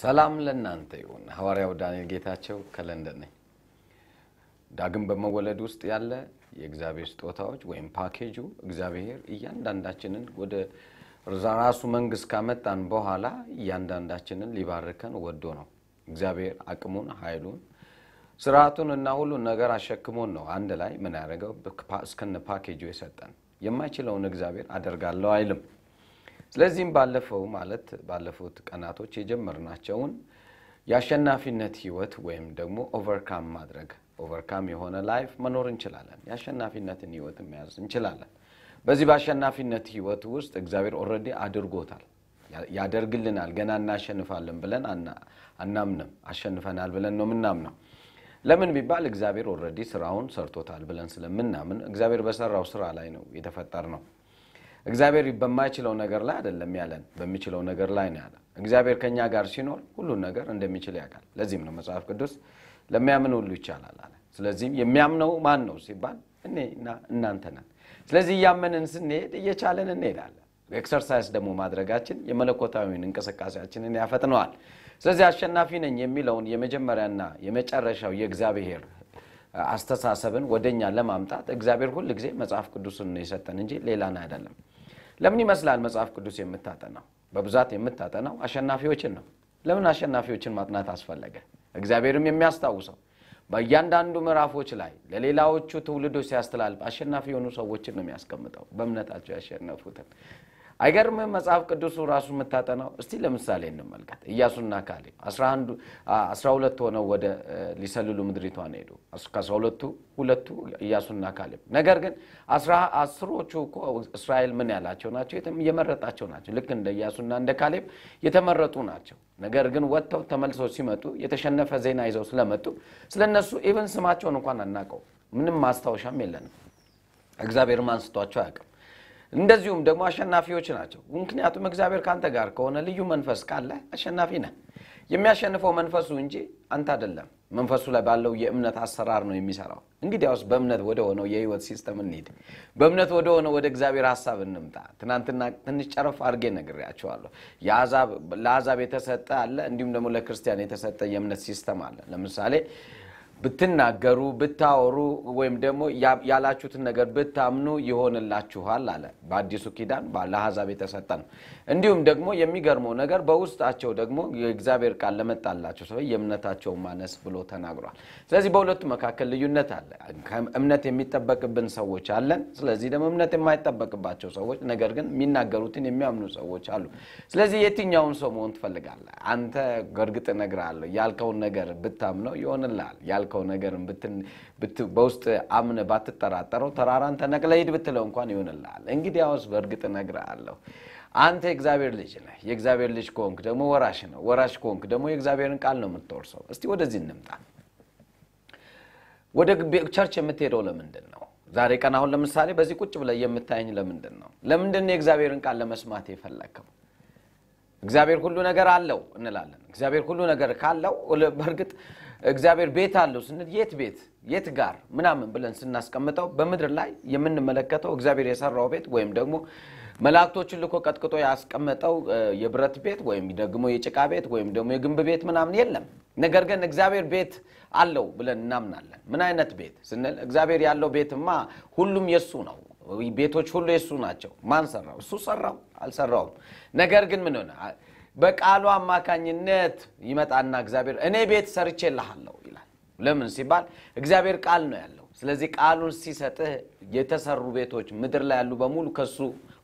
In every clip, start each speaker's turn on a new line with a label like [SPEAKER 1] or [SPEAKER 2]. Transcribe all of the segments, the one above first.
[SPEAKER 1] ሰላም ለእናንተ ይሁን። ሐዋርያው ዳንኤል ጌታቸው ከለንደን ነኝ። ዳግም በመወለድ ውስጥ ያለ የእግዚአብሔር ስጦታዎች ወይም ፓኬጁ እግዚአብሔር እያንዳንዳችንን ወደ ራሱ መንግስት ካመጣን በኋላ እያንዳንዳችንን ሊባርከን ወዶ ነው። እግዚአብሔር አቅሙን፣ ኃይሉን፣ ስርዓቱን እና ሁሉን ነገር አሸክሞን ነው አንድ ላይ ምን ያደረገው እስከነ ፓኬጁ የሰጠን። የማይችለውን እግዚአብሔር አደርጋለሁ አይልም። ስለዚህም ባለፈው ማለት ባለፉት ቀናቶች የጀመርናቸውን የአሸናፊነት ህይወት ወይም ደግሞ ኦቨርካም ማድረግ ኦቨርካም የሆነ ላይፍ መኖር እንችላለን። የአሸናፊነትን ህይወት መያዝ እንችላለን። በዚህ በአሸናፊነት ህይወት ውስጥ እግዚአብሔር ኦረዲ አድርጎታል፣ ያደርግልናል። ገና እናሸንፋለን ብለን አናምንም። አሸንፈናል ብለን ነው የምናምነው። ለምን ቢባል እግዚአብሔር ኦረዲ ስራውን ሰርቶታል ብለን ስለምናምን እግዚአብሔር በሰራው ስራ ላይ ነው የተፈጠር ነው። እግዚአብሔር በማይችለው ነገር ላይ አይደለም ያለን፣ በሚችለው ነገር ላይ ነው ያለን። እግዚአብሔር ከእኛ ጋር ሲኖር ሁሉን ነገር እንደሚችል ያውቃል። ለዚህም ነው መጽሐፍ ቅዱስ ለሚያምን ሁሉ ይቻላል አለ። ስለዚህም የሚያምነው ማን ነው ሲባል እኔና እናንተ ነን። ስለዚህ እያመንን ስንሄድ እየቻለን እንሄዳለን። ኤክሰርሳይዝ ደግሞ ማድረጋችን የመለኮታዊን እንቅስቃሴያችንን ያፈጥነዋል። ስለዚህ አሸናፊ ነኝ የሚለውን የመጀመሪያና የመጨረሻው የእግዚአብሔር አስተሳሰብን ወደኛ ለማምጣት እግዚአብሔር ሁል ጊዜ መጽሐፍ ቅዱስን ነው የሰጠን እንጂ ሌላን አይደለም። ለምን ይመስላል መጽሐፍ ቅዱስ የምታጠናው በብዛት የምታጠናው አሸናፊዎችን ነው። ለምን አሸናፊዎችን ማጥናት አስፈለገ? እግዚአብሔርም የሚያስታውሰው በእያንዳንዱ ምዕራፎች ላይ ለሌላዎቹ ትውልዶች ሲያስተላልፍ አሸናፊ የሆኑ ሰዎችን ነው የሚያስቀምጠው፣ በእምነታቸው ያሸነፉትን አይገርም መጽሐፍ ቅዱሱ ራሱ የምታጠናው። እስቲ ለምሳሌ እንመልከት። እያሱና ካሌብ አስራ ሁለት ሆነው ወደ ሊሰልሉ ምድሪቷን ሄዱ። ከአስራ ሁለቱ ሁለቱ ካሌብ። ነገር ግን አስሮቹ እኮ እስራኤል ምን ያላቸው ናቸው? የመረጣቸው ናቸው። ልክ እንደ እያሱና እንደ ካሌብ የተመረጡ ናቸው። ነገር ግን ወጥተው ተመልሰው ሲመጡ የተሸነፈ ዜና ይዘው ስለመጡ ስለነሱ ኢቨን ስማቸውን እንኳን አናቀው ምንም ማስታወሻም የለንም። እግዚአብሔር ማንስቷቸው አያውቅም። እንደዚሁም ደግሞ አሸናፊዎች ናቸው። ምክንያቱም እግዚአብሔር ከአንተ ጋር ከሆነ ልዩ መንፈስ ካለ አሸናፊ ነህ። የሚያሸንፈው መንፈሱ እንጂ አንተ አይደለም። መንፈሱ ላይ ባለው የእምነት አሰራር ነው የሚሰራው። እንግዲያውስ በእምነት ወደ ሆነው የህይወት ሲስተም እንሂድ። በእምነት ወደ ሆነው ወደ እግዚአብሔር ሀሳብ እንምጣ። ትናንትና ትንሽ ጨረፍ አድርጌ ነግሬያቸዋለሁ። ለአዛብ የተሰጠ አለ፣ እንዲሁም ደግሞ ለክርስቲያን የተሰጠ የእምነት ሲስተም አለ። ለምሳሌ ብትናገሩ ብታወሩ ወይም ደግሞ ያላችሁትን ነገር ብታምኑ ይሆንላችኋል አለ። በአዲሱ ኪዳን ለአሕዛብ የተሰጠ ነው። እንዲሁም ደግሞ የሚገርመው ነገር በውስጣቸው ደግሞ የእግዚአብሔር ቃል ለመጣላቸው ሰው የእምነታቸው ማነስ ብሎ ተናግሯል። ስለዚህ በሁለቱ መካከል ልዩነት አለ። እምነት የሚጠበቅብን ሰዎች አለን። ስለዚህ ደግሞ እምነት የማይጠበቅባቸው ሰዎች፣ ነገር ግን የሚናገሩትን የሚያምኑ ሰዎች አሉ። ስለዚህ የትኛውን ሰው መሆን ትፈልጋለህ አንተ? እርግጥ እነግርሃለሁ ያልከውን ነገር ብታምነው ይሆንልሃል ያደረከው ነገር በውስጥ አምነ ባትጠራጠረው ተራራን ተነቅለይድ ሂድ ብትለው እንኳን ይሆንልሃል። እንግዲያውስ በእርግጥ እነግርሃለሁ አንተ የእግዚአብሔር ልጅ ነህ። የእግዚአብሔር ልጅ ከሆንክ ደግሞ ወራሽ ነው። ወራሽ ከሆንክ ደግሞ የእግዚአብሔርን ቃል ነው የምትወርሰው። እስቲ ወደዚህ እንምጣ። ወደ ቸርች የምትሄደው ለምንድን ነው? ዛሬ ቀን አሁን ለምሳሌ በዚህ ቁጭ ብለህ የምታየኝ ለምንድን ነው? ለምንድን ነው የእግዚአብሔርን ቃል ለመስማት የፈለግከው? እግዚአብሔር ሁሉ ነገር አለው እንላለን። እግዚአብሔር ሁሉ ነገር ካለው በእርግጥ እግዚአብሔር ቤት አለው ስንል የት ቤት የት ጋር ምናምን ብለን ስናስቀምጠው በምድር ላይ የምንመለከተው እግዚአብሔር የሰራው ቤት ወይም ደግሞ መላእክቶችን ልኮ ቀጥቅጦ ያስቀመጠው የብረት ቤት ወይም ደግሞ የጭቃ ቤት ወይም ደግሞ የግንብ ቤት ምናምን የለም። ነገር ግን እግዚአብሔር ቤት አለው ብለን እናምናለን። ምን አይነት ቤት ስንል እግዚአብሔር ያለው ቤትማ ሁሉም የእሱ ነው። ቤቶች ሁሉ የእሱ ናቸው። ማን ሰራው? እሱ ሰራው አልሰራውም። ነገር ግን ምን ሆነ በቃሉ አማካኝነት ይመጣና እግዚአብሔር እኔ ቤት ሰርቼ ልሃለሁ ይላል። ለምን ሲባል እግዚአብሔር ቃል ነው ያለው። ስለዚህ ቃሉን ሲሰጥህ የተሰሩ ቤቶች ምድር ላይ ያሉ በሙሉ ከሱ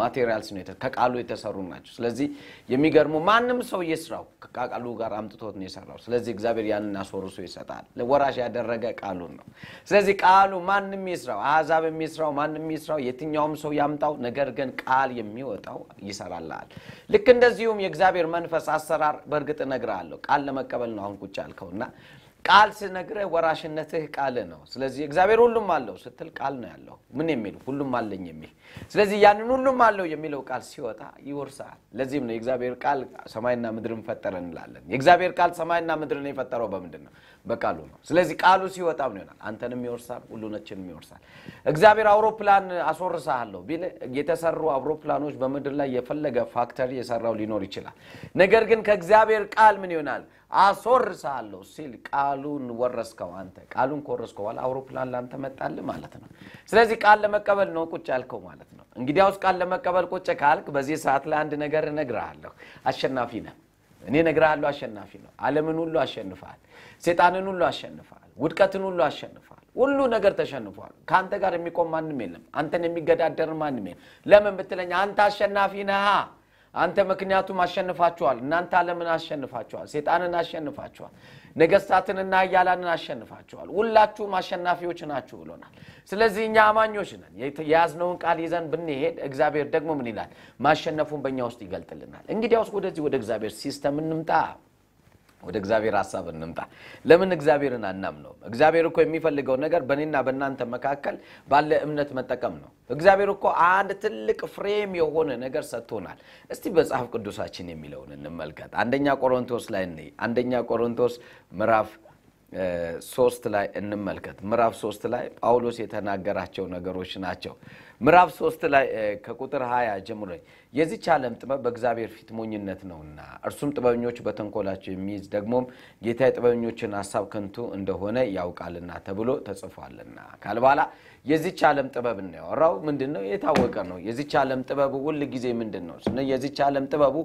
[SPEAKER 1] ማቴሪያልስ ነው፣ ከቃሉ የተሰሩ ናቸው። ስለዚህ የሚገርሙ ማንም ሰው እየስራው ከቃሉ ጋር አምጥቶት ነው የሰራው። ስለዚህ እግዚአብሔር ያንን አስወርሶ ይሰጣል። ወራሽ ያደረገ ቃሉን ነው። ስለዚህ ቃሉ ማንም ይስራው፣ አሕዛብ የሚስራው ማንም ይስራው፣ የትኛውም ሰው ያምጣው፣ ነገር ግን ቃል የሚወጣው ይሰራልሃል። ልክ እንደዚሁም የእግዚአብሔር መንፈስ አሰራር በእርግጥ እነግርሃለሁ። ቃል ለመቀበል ነው አሁን ቁጭ ያልከውና ቃል ስነግረህ ወራሽነትህ ቃል ነው። ስለዚህ እግዚአብሔር ሁሉም አለው ስትል ቃል ነው ያለው። ምን የሚል ሁሉም አለኝ የሚል ስለዚህ ያንን ሁሉም አለው የሚለው ቃል ሲወጣ ይወርሳል። ለዚህም ነው የእግዚአብሔር ቃል ሰማይና ምድርን ፈጠረ እንላለን። የእግዚአብሔር ቃል ሰማይና ምድርን የፈጠረው በምንድን ነው? በቃሉ ነው። ስለዚህ ቃሉ ሲወጣም ይሆናል። አንተንም ይወርሳል፣ ሁሉነችንም ይወርሳል። እግዚአብሔር አውሮፕላን አስወርሳለሁ ቢል የተሰሩ አውሮፕላኖች በምድር ላይ የፈለገ ፋክተሪ የሰራው ሊኖር ይችላል። ነገር ግን ከእግዚአብሔር ቃል ምን ይሆናል? አስወርሳለሁ ሲል ቃሉን ወረስከው። አንተ ቃሉን ከወረስከው በኋላ አውሮፕላን ላንተ መጣል ማለት ነው። ስለዚህ ቃል ለመቀበል ነው ቁጭ ያልከው ማለት ነው። እንግዲያውስ ቃል ለመቀበል ቁጭ ካልክ በዚህ ሰዓት ላይ አንድ ነገር እነግርሃለሁ፣ አሸናፊ ነህ። እኔ ያለው አሸናፊ ነው። አለምን ሁሉ አሸንፋል ሴጣንን ሁሉ አሸንፋል ውድቀትን ሁሉ አሸንፋል ሁሉ ነገር ተሸንፏል። ከአንተ ጋር የሚቆም ማንም የለም። አንተን የሚገዳደር ማንም የለም። ለምን ብትለኝ አንተ አሸናፊ ነህ። አንተ ምክንያቱም አሸንፋችኋል። እናንተ አለምን አሸንፋችኋል። ሴጣንን አሸንፋችኋል። ነገስታትንና እያላንን አሸንፋችኋል፣ ሁላችሁም አሸናፊዎች ናችሁ ብሎናል። ስለዚህ እኛ አማኞች ነን። የያዝነውን ቃል ይዘን ብንሄድ እግዚአብሔር ደግሞ ምን ይላል? ማሸነፉን በእኛ ውስጥ ይገልጥልናል። እንግዲያውስ ወደዚህ ወደ እግዚአብሔር ሲስተም እንምጣ። ወደ እግዚአብሔር ሀሳብ እንምጣ። ለምን እግዚአብሔርን አናምነውም? እግዚአብሔር እኮ የሚፈልገው ነገር በእኔና በእናንተ መካከል ባለ እምነት መጠቀም ነው። እግዚአብሔር እኮ አንድ ትልቅ ፍሬም የሆነ ነገር ሰጥቶናል። እስቲ መጽሐፍ ቅዱሳችን የሚለውን እንመልከት። አንደኛ ቆሮንቶስ ላይ እንይ። አንደኛ ቆሮንቶስ ምዕራፍ ሶስት ላይ እንመልከት። ምዕራፍ ሶስት ላይ ጳውሎስ የተናገራቸው ነገሮች ናቸው። ምዕራፍ ሶስት ላይ ከቁጥር ሀያ ጀምሮ የዚች ዓለም ጥበብ በእግዚአብሔር ፊት ሞኝነት ነውና እርሱም ጥበበኞች በተንኮላቸው የሚይዝ ደግሞም ጌታ የጥበበኞችን ሀሳብ ከንቱ እንደሆነ ያውቃልና ተብሎ ተጽፏልና ካል በኋላ የዚች ዓለም ጥበብ እናያወራው ምንድን ነው? የታወቀ ነው። የዚች ዓለም ጥበቡ ሁል ጊዜ ምንድን ነው? የዚች ዓለም ጥበቡ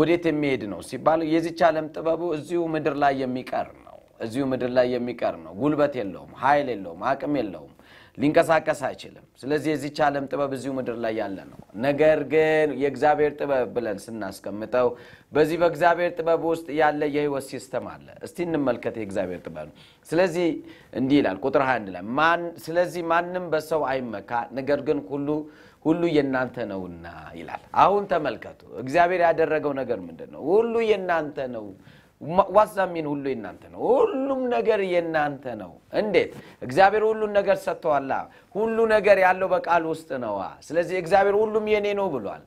[SPEAKER 1] ወዴት የሚሄድ ነው ሲባል የዚች ዓለም ጥበቡ እዚሁ ምድር ላይ የሚቀር ነው። እዚሁ ምድር ላይ የሚቀር ነው። ጉልበት የለውም፣ ሀይል የለውም፣ አቅም የለውም፣ ሊንቀሳቀስ አይችልም። ስለዚህ የዚች ዓለም ጥበብ እዚሁ ምድር ላይ ያለ ነው። ነገር ግን የእግዚአብሔር ጥበብ ብለን ስናስቀምጠው በዚህ በእግዚአብሔር ጥበብ ውስጥ ያለ የህይወት ሲስተም አለ። እስቲ እንመልከት የእግዚአብሔር ጥበብ። ስለዚህ እንዲህ ይላል ቁጥር 21 ላይ ስለዚህ ማንም በሰው አይመካ፣ ነገር ግን ሁሉ ሁሉ የእናንተ ነውና ይላል። አሁን ተመልከቱ፣ እግዚአብሔር ያደረገው ነገር ምንድን ነው? ሁሉ የእናንተ ነው ዋዛ ሁሉ የናንተ ነው። ሁሉም ነገር የናንተ ነው። እንዴት? እግዚአብሔር ሁሉን ነገር ሰጥተዋላ። ሁሉ ነገር ያለው በቃል ውስጥ ነዋ። ስለዚህ እግዚአብሔር ሁሉም የኔ ነው ብሏል።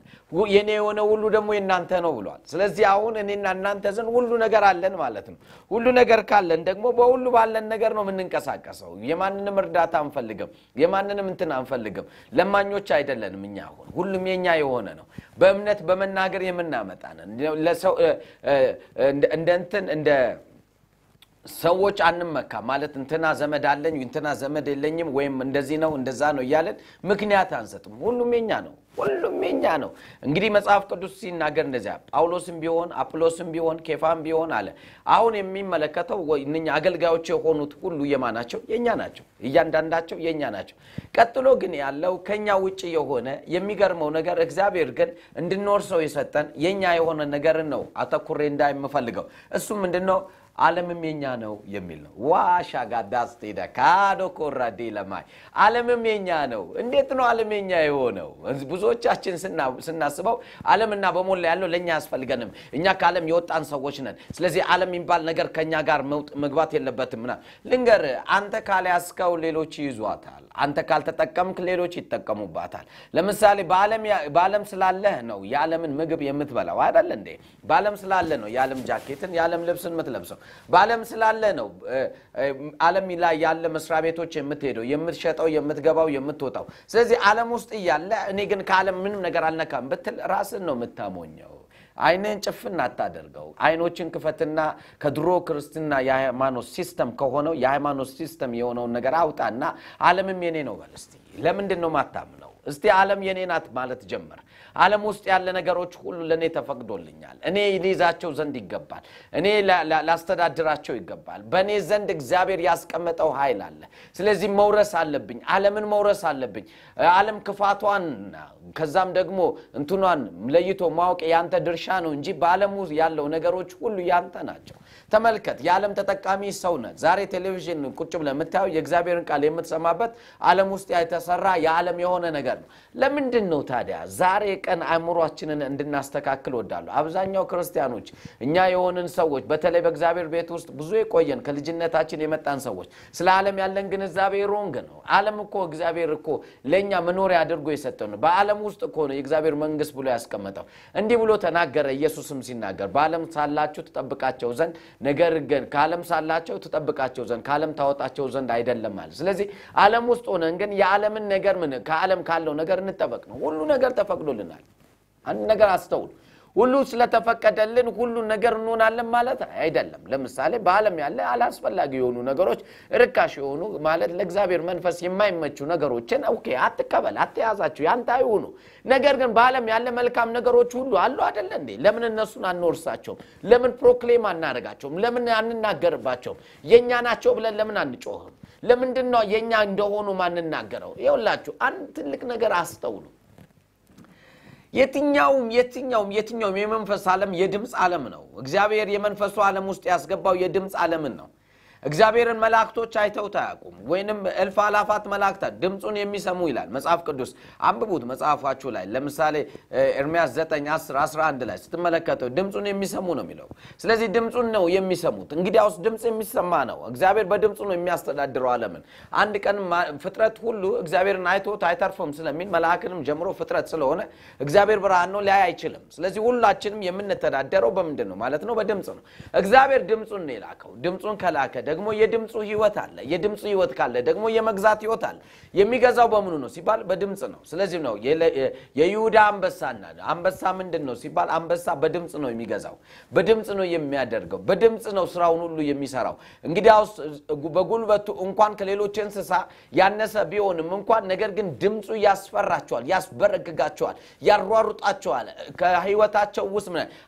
[SPEAKER 1] የኔ የሆነ ሁሉ ደግሞ የእናንተ ነው ብሏል። ስለዚህ አሁን እኔና እናንተ ዘንድ ሁሉ ነገር አለን ማለት ነው። ሁሉ ነገር ካለን ደግሞ በሁሉ ባለን ነገር ነው የምንንቀሳቀሰው። የማንንም እርዳታ አንፈልግም፣ የማንንም እንትን አንፈልግም። ለማኞች አይደለንም። እኛ አሁን ሁሉም የኛ የሆነ ነው። በእምነት በመናገር የምናመጣ ነን። ለሰው እንደ እንትን እንደ ሰዎች አንመካ ማለት እንትና ዘመድ አለኝ እንትና ዘመድ የለኝም ወይም እንደዚህ ነው እንደዛ ነው እያለን ምክንያት አንሰጥም። ሁሉም የኛ ነው። ሁሉም የኛ ነው። እንግዲህ መጽሐፍ ቅዱስ ሲናገር እንደዚያ ጳውሎስም ቢሆን አጵሎስም ቢሆን ኬፋም ቢሆን አለ። አሁን የሚመለከተው እነኛ አገልጋዮች የሆኑት ሁሉ ናቸው የእኛ ናቸው። እያንዳንዳቸው የእኛ ናቸው። ቀጥሎ ግን ያለው ከኛ ውጭ የሆነ የሚገርመው ነገር እግዚአብሔር ግን እንድንወርሰው የሰጠን የእኛ የሆነ ነገርን ነው አተኩሬ እንዳይ የምፈልገው እሱ ምንድን ነው ዓለምም የኛ ነው የሚል ነው። ዋሻ ጋዳስ ካዶ ኮራዴ ለማይ ዓለምም የኛ ነው። እንዴት ነው ዓለም የኛ የሆነው? ብዙዎቻችን ስናስበው ዓለምና በሞላ ያለው ለእኛ አያስፈልገንም። እኛ ከዓለም የወጣን ሰዎች ነን። ስለዚህ ዓለም የሚባል ነገር ከእኛ ጋር መግባት የለበትም ና ልንገር አንተ ካልያዝከው ሌሎች ይዟታል። አንተ ካልተጠቀምክ ሌሎች ይጠቀሙባታል። ለምሳሌ በዓለም ስላለህ ነው የዓለምን ምግብ የምትበላው አይደል እንዴ? በዓለም ስላለ ነው የዓለም ጃኬትን የዓለም ልብስን የምትለብሰው። በዓለም ስላለ ነው ዓለም ላይ ያለ መስሪያ ቤቶች የምትሄደው፣ የምትሸጠው፣ የምትገባው፣ የምትወጣው። ስለዚህ ዓለም ውስጥ እያለ እኔ ግን ከዓለም ምንም ነገር አልነካም ብትል ራስን ነው የምታሞኘው። አይንን ጭፍን አታደርገው። አይኖችን ክፈትና ከድሮ ክርስትና የሃይማኖት ሲስተም ከሆነው የሃይማኖት ሲስተም የሆነውን ነገር አውጣና አለምም የኔ ነው በልስቲ ለምንድን ነው ማታምነው? እስቲ ዓለም የኔ ናት ማለት ጀመር። ዓለም ውስጥ ያለ ነገሮች ሁሉ ለእኔ ተፈቅዶልኛል። እኔ ሊይዛቸው ዘንድ ይገባል። እኔ ላስተዳድራቸው ይገባል። በእኔ ዘንድ እግዚአብሔር ያስቀመጠው ኃይል አለ። ስለዚህ መውረስ አለብኝ፣ ዓለምን መውረስ አለብኝ። ዓለም ክፋቷን ከዛም ደግሞ እንትኗን ለይቶ ማወቅ ያንተ ድርሻ ነው እንጂ በዓለም ያለው ነገሮች ሁሉ ያንተ ናቸው። ተመልከት፣ የዓለም ተጠቃሚ ሰው ነህ። ዛሬ ቴሌቪዥን ቁጭ ብለህ የምታየው የእግዚአብሔርን ቃል የምትሰማበት ዓለም ውስጥ የተሰራ የዓለም የሆነ ነገር ነው። ለምንድን ነው ታዲያ ዛሬ ቀን አእምሯችንን እንድናስተካክል ወዳሉ አብዛኛው ክርስቲያኖች እኛ የሆንን ሰዎች በተለይ በእግዚአብሔር ቤት ውስጥ ብዙ የቆየን ከልጅነታችን የመጣን ሰዎች ስለ ዓለም ያለን ግንዛቤ ሮንግ ነው። ዓለም እኮ እግዚአብሔር እኮ ለእኛ መኖሪያ አድርጎ የሰጠው ነው። በዓለም ውስጥ እኮ ነው የእግዚአብሔር መንግስት ብሎ ያስቀመጠው። እንዲህ ብሎ ተናገረ። ኢየሱስም ሲናገር በዓለም ሳላችሁ ትጠብቃቸው ዘንድ ነገር ግን ከዓለም ሳላቸው ትጠብቃቸው ዘንድ ከዓለም ታወጣቸው ዘንድ አይደለም ማለት። ስለዚህ ዓለም ውስጥ ሆነን ግን የዓለምን ነገር ምን ከዓለም ካለው ነገር እንጠበቅ ነው። ሁሉ ነገር ተፈቅዶልናል። አንድ ነገር አስተውል። ሁሉ ስለተፈቀደልን ሁሉን ነገር እንሆናለን ማለት አይደለም። ለምሳሌ በዓለም ያለ አላስፈላጊ የሆኑ ነገሮች ርካሽ የሆኑ ማለት ለእግዚአብሔር መንፈስ የማይመቹ ነገሮችን ኦኬ አትቀበል፣ አትያዛቸው፣ ያንተ አይሆኑ። ነገር ግን በዓለም ያለ መልካም ነገሮች ሁሉ አሉ አደለ እንዴ? ለምን እነሱን አንወርሳቸውም? ለምን ፕሮክሌም አናደርጋቸውም? ለምን አንናገርባቸውም? የእኛ ናቸው ብለን ለምን አንጮህም? ለምንድን ነው የእኛ እንደሆኑ ማንናገረው? ይኸውላችሁ አንድ ትልቅ ነገር አስተውሉ። የትኛውም የትኛውም የትኛውም የመንፈስ ዓለም የድምፅ ዓለም ነው። እግዚአብሔር የመንፈሱ ዓለም ውስጥ ያስገባው የድምፅ ዓለምን ነው። እግዚአብሔርን መላእክቶች አይተውት ታያቁም ወይንም እልፍ አላፋት መላእክታት ድምፁን የሚሰሙ ይላል መጽሐፍ ቅዱስ። አንብቡት መጽሐፋችሁ ላይ ለምሳሌ ኤርሚያስ 9 10 11 ላይ ስትመለከተው ድምፁን የሚሰሙ ነው የሚለው። ስለዚህ ድምፁን ነው የሚሰሙት። እንግዲያውስ ድምፅ የሚሰማ ነው። እግዚአብሔር በድምፁ ነው የሚያስተዳድረው ዓለምን። አንድ ቀን ፍጥረት ሁሉ እግዚአብሔርን አይቶት አይተርፍም ስለሚል መልአክንም ጀምሮ ፍጥረት ስለሆነ እግዚአብሔር ብርሃን ነው፣ ሊያይ አይችልም። ስለዚህ ሁላችንም የምንተዳደረው በምንድን ነው ማለት ነው? በድምፅ ነው። እግዚአብሔር ድምፁን ነው የላከው። ድምፁን ከላከ ደግሞ የድምፁ ህይወት አለ። የድምፁ ህይወት ካለ ደግሞ የመግዛት ህይወት አለ። የሚገዛው በምኑ ነው ሲባል በድምፅ ነው። ስለዚህ ነው የይሁዳ አንበሳና አንበሳ ምንድን ነው ሲባል አንበሳ በድምፅ ነው የሚገዛው፣ በድምፅ ነው የሚያደርገው፣ በድምፅ ነው ስራውን ሁሉ የሚሰራው። እንግዲያውስ በጉልበቱ እንኳን ከሌሎች እንስሳ ያነሰ ቢሆንም እንኳን ነገር ግን ድምፁ ያስፈራቸዋል፣ ያስበረግጋቸዋል፣ ያሯሩጣቸዋል ከህይወታቸው ውስጥ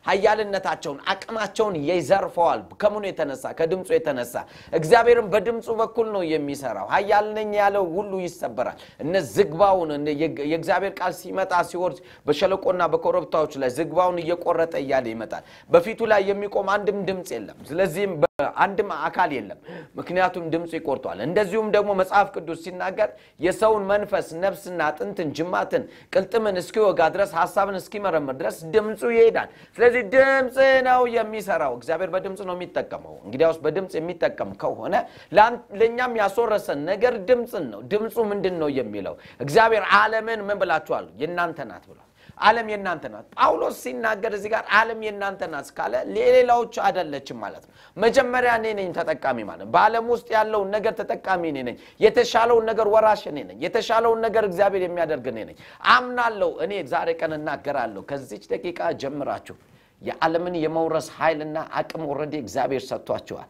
[SPEAKER 1] ሀያልነታቸውን አቅማቸውን ይዘርፈዋል። ከምኑ የተነሳ ከድምፁ የተነሳ እግዚአብሔርም በድምፁ በኩል ነው የሚሰራው። ኃያል ነኝ ያለው ሁሉ ይሰበራል። እነ ዝግባውን የእግዚአብሔር ቃል ሲመጣ ሲወርድ በሸለቆና በኮረብታዎች ላይ ዝግባውን እየቆረጠ እያለ ይመጣል። በፊቱ ላይ የሚቆም አንድም ድምፅ የለም። ስለዚህም አንድም አካል የለም። ምክንያቱም ድምፅ ይቆርጧል። እንደዚሁም ደግሞ መጽሐፍ ቅዱስ ሲናገር የሰውን መንፈስ፣ ነፍስና አጥንትን፣ ጅማትን፣ ቅልጥምን እስኪወጋ ድረስ ሀሳብን እስኪመረምር ድረስ ድምፁ ይሄዳል። ስለዚህ ድምፅ ነው የሚሰራው። እግዚአብሔር በድምፅ ነው የሚጠቀመው። እንግዲያውስ በድምፅ የሚጠቀም ከሆነ ለእኛም ያስወረሰን ነገር ድምፅን ነው። ድምፁ ምንድን ነው የሚለው? እግዚአብሔር ዓለምን ምን ብላችኋል? የእናንተ ናት ብሏል። ዓለም የእናንተ ናት። ጳውሎስ ሲናገር እዚህ ጋር ዓለም የእናንተ ናት ካለ ለሌላዎች አይደለችም ማለት ነው። መጀመሪያ እኔ ነኝ ተጠቃሚ ማለት በዓለም ውስጥ ያለውን ነገር ተጠቃሚ እኔ ነኝ። የተሻለውን ነገር ወራሽ እኔ ነኝ። የተሻለውን ነገር እግዚአብሔር የሚያደርግ እኔ ነኝ። አምናለሁ። እኔ ዛሬ ቀን እናገራለሁ። ከዚች ደቂቃ ጀምራችሁ የዓለምን የመውረስ ኃይልና አቅም ወረዴ እግዚአብሔር ሰጥቷችኋል።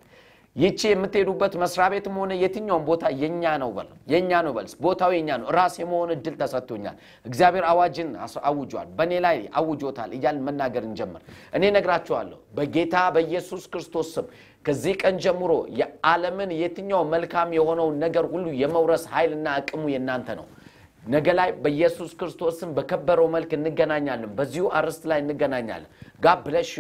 [SPEAKER 1] ይቺ የምትሄዱበት መስሪያ ቤትም ሆነ የትኛውም ቦታ የኛ ነው በል የኛ ነው በል ቦታው የኛ ነው። ራሴ የመሆን እድል ተሰጥቶኛል። እግዚአብሔር አዋጅን አውጇል፣ በእኔ ላይ አውጆታል እያልን መናገር እንጀምር። እኔ ነግራችኋለሁ በጌታ በኢየሱስ ክርስቶስ ስም ከዚህ ቀን ጀምሮ የዓለምን የትኛው መልካም የሆነውን ነገር ሁሉ የመውረስ ኃይልና አቅሙ የእናንተ ነው። ነገ ላይ በኢየሱስ ክርስቶስም በከበረው መልክ እንገናኛለን። በዚሁ አርስት ላይ እንገናኛለን። ጋ ብለሽ